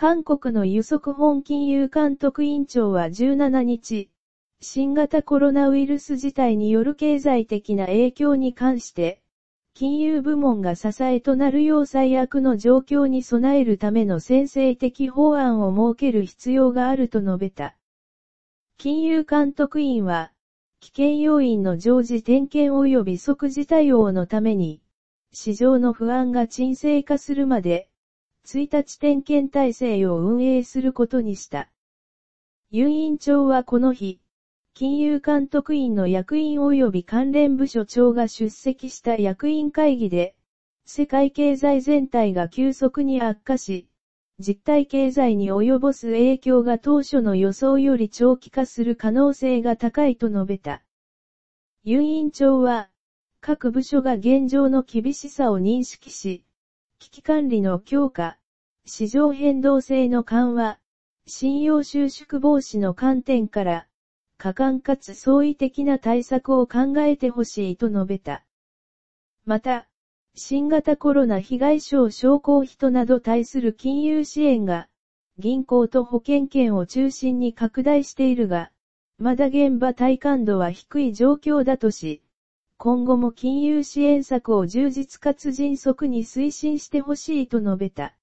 韓国の輸足本金融監督委員長は17日、新型コロナウイルス自体による経済的な影響に関して、金融部門が支えとなるよう最悪の状況に備えるための先制的法案を設ける必要があると述べた。金融監督員は、危険要因の常時点検及び即時対応のために、市場の不安が沈静化するまで、1日点検体制を運営することにした。ユン委員長はこの日、金融監督員の役員及び関連部署長が出席した役員会議で、世界経済全体が急速に悪化し、実体経済に及ぼす影響が当初の予想より長期化する可能性が高いと述べた。ユン委員長は、各部署が現状の厳しさを認識し、危機管理の強化、市場変動性の緩和、信用収縮防止の観点から、果敢かつ創意的な対策を考えてほしいと述べた。また、新型コロナ被害者症候人など対する金融支援が、銀行と保険券を中心に拡大しているが、まだ現場体感度は低い状況だとし、今後も金融支援策を充実かつ迅速に推進してほしいと述べた。